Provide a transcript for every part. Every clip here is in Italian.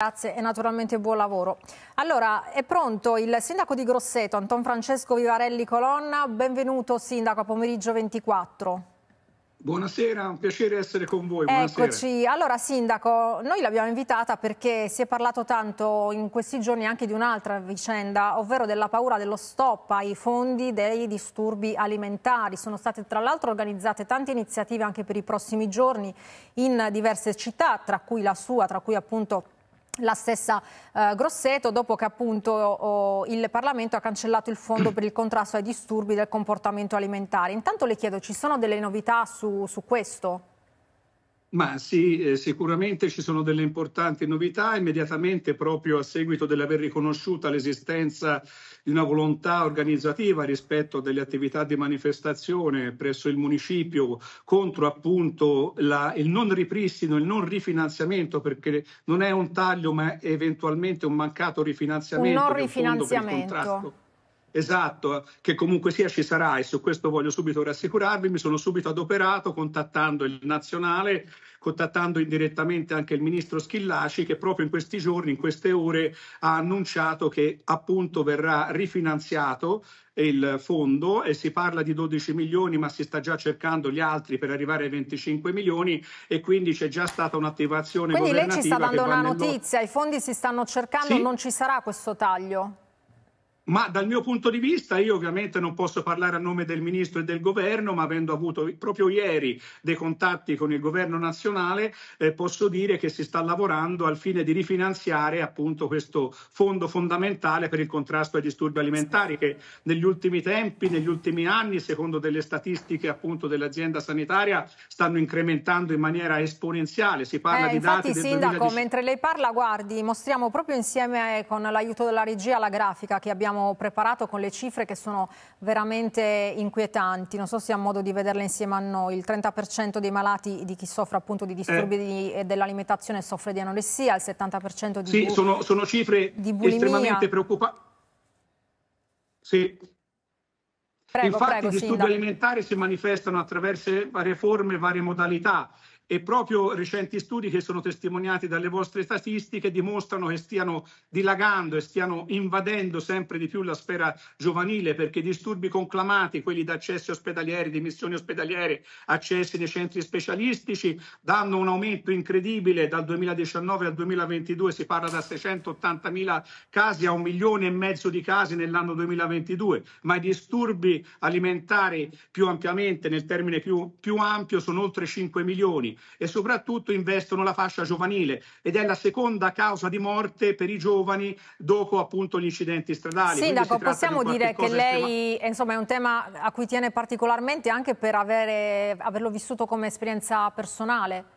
Grazie e naturalmente buon lavoro. Allora, è pronto il sindaco di Grosseto, Anton Francesco Vivarelli Colonna. Benvenuto sindaco a pomeriggio 24. Buonasera, un piacere essere con voi. Buonasera. Eccoci. Allora, sindaco, noi l'abbiamo invitata perché si è parlato tanto in questi giorni anche di un'altra vicenda, ovvero della paura dello stop ai fondi dei disturbi alimentari. Sono state tra l'altro organizzate tante iniziative anche per i prossimi giorni in diverse città, tra cui la sua, tra cui appunto la stessa eh, Grosseto dopo che appunto oh, il Parlamento ha cancellato il fondo per il contrasto ai disturbi del comportamento alimentare. Intanto le chiedo, ci sono delle novità su, su questo? Ma sì, eh, sicuramente ci sono delle importanti novità. Immediatamente, proprio a seguito dell'aver riconosciuta l'esistenza di una volontà organizzativa rispetto delle attività di manifestazione presso il municipio contro appunto la, il non ripristino, il non rifinanziamento, perché non è un taglio, ma è eventualmente un mancato rifinanziamento. Un non rifinanziamento. Esatto, che comunque sia ci sarà e su questo voglio subito rassicurarvi, mi sono subito adoperato contattando il nazionale, contattando indirettamente anche il ministro Schillaci che proprio in questi giorni, in queste ore ha annunciato che appunto verrà rifinanziato il fondo e si parla di 12 milioni ma si sta già cercando gli altri per arrivare ai 25 milioni e quindi c'è già stata un'attivazione quindi lei ci sta dando una notizia, nord... i fondi si stanno cercando, sì? non ci sarà questo taglio? Ma dal mio punto di vista, io ovviamente non posso parlare a nome del ministro e del governo, ma avendo avuto proprio ieri dei contatti con il governo nazionale, eh, posso dire che si sta lavorando al fine di rifinanziare appunto questo fondo fondamentale per il contrasto ai disturbi alimentari che negli ultimi tempi, negli ultimi anni, secondo delle statistiche appunto dell'azienda sanitaria, stanno incrementando in maniera esponenziale. Si parla eh, di infatti, dati del Sindaco, 2010... mentre lei parla, guardi, mostriamo proprio insieme eh, con l'aiuto della regia la grafica che abbiamo abbiamo preparato con le cifre che sono veramente inquietanti. Non so se ha modo di vederle insieme a noi. Il 30% dei malati di chi soffre appunto di disturbi eh. di, dell'alimentazione soffre di anoressia, il 70% di Sì, sono, sono cifre estremamente preoccupanti. Sì. Prego, Infatti prego, i disturbi sì, alimentari si manifestano attraverso varie forme, varie modalità e proprio recenti studi che sono testimoniati dalle vostre statistiche dimostrano che stiano dilagando e stiano invadendo sempre di più la sfera giovanile perché i disturbi conclamati, quelli da accessi ospedalieri, di missioni ospedaliere, accessi nei centri specialistici, danno un aumento incredibile dal 2019 al 2022, si parla da 680.000 casi a un milione e mezzo di casi nell'anno 2022, ma i disturbi alimentari più ampiamente, nel termine più, più ampio, sono oltre 5 milioni e soprattutto investono la fascia giovanile ed è la seconda causa di morte per i giovani dopo appunto gli incidenti stradali. Sindaco, possiamo di dire che lei estrema... insomma, è un tema a cui tiene particolarmente anche per avere, averlo vissuto come esperienza personale?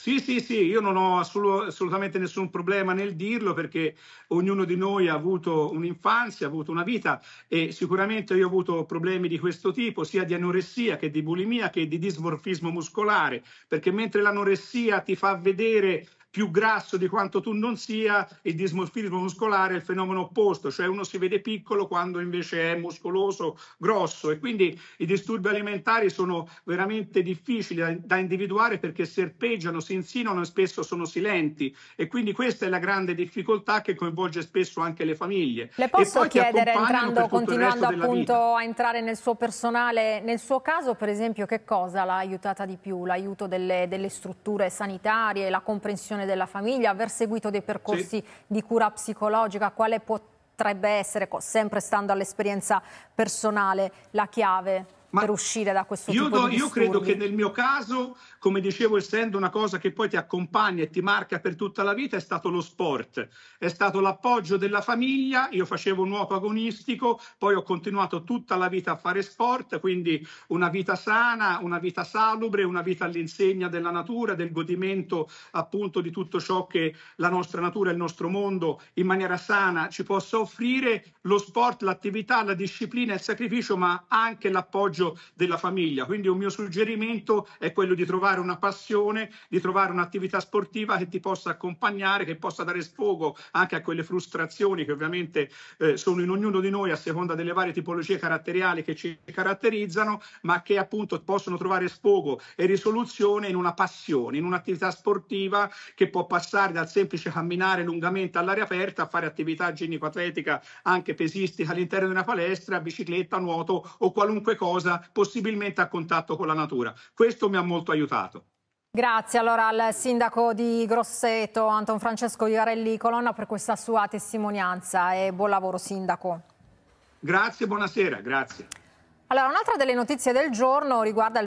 Sì, sì, sì, io non ho assolutamente nessun problema nel dirlo perché ognuno di noi ha avuto un'infanzia, ha avuto una vita e sicuramente io ho avuto problemi di questo tipo, sia di anoressia che di bulimia che di dismorfismo muscolare, perché mentre l'anoressia ti fa vedere più grasso di quanto tu non sia e dismorfismo muscolare è il fenomeno opposto, cioè uno si vede piccolo quando invece è muscoloso, grosso e quindi i disturbi alimentari sono veramente difficili da, da individuare perché serpeggiano, si insinuano e spesso sono silenti e quindi questa è la grande difficoltà che coinvolge spesso anche le famiglie. Le posso chiedere, entrando, continuando appunto a entrare nel suo personale, nel suo caso per esempio che cosa l'ha aiutata di più? L'aiuto delle, delle strutture sanitarie, la comprensione collaborazione della famiglia, aver seguito dei percorsi sì. di cura psicologica, quale potrebbe essere, sempre stando all'esperienza personale, la chiave? Ma per uscire da questo io do, Io credo che nel mio caso, come dicevo, essendo una cosa che poi ti accompagna e ti marca per tutta la vita, è stato lo sport, è stato l'appoggio della famiglia. Io facevo un nuoto agonistico, poi ho continuato tutta la vita a fare sport, quindi una vita sana, una vita salubre, una vita all'insegna della natura, del godimento appunto di tutto ciò che la nostra natura, e il nostro mondo in maniera sana ci possa offrire. Lo sport, l'attività, la disciplina, il sacrificio, ma anche l'appoggio appoggio della famiglia. Quindi un mio suggerimento è quello di trovare una passione, di trovare un'attività sportiva che ti possa accompagnare, che possa dare sfogo anche a quelle frustrazioni che ovviamente eh, sono in ognuno di noi a seconda delle varie tipologie caratteriali che ci caratterizzano, ma che appunto possono trovare sfogo e risoluzione in una passione, in un'attività sportiva che può passare dal semplice camminare lungamente all'aria aperta a fare attività ginnico-atletica anche pesistica all'interno di una palestra, bicicletta, nuoto o qualunque cosa casa, possibilmente a contatto con la natura. Questo mi ha molto aiutato. Grazie allora al sindaco di Grosseto, Anton Francesco Iarelli Colonna, per questa sua testimonianza e buon lavoro sindaco. Grazie, buonasera, grazie. Allora, un'altra delle notizie del giorno riguarda il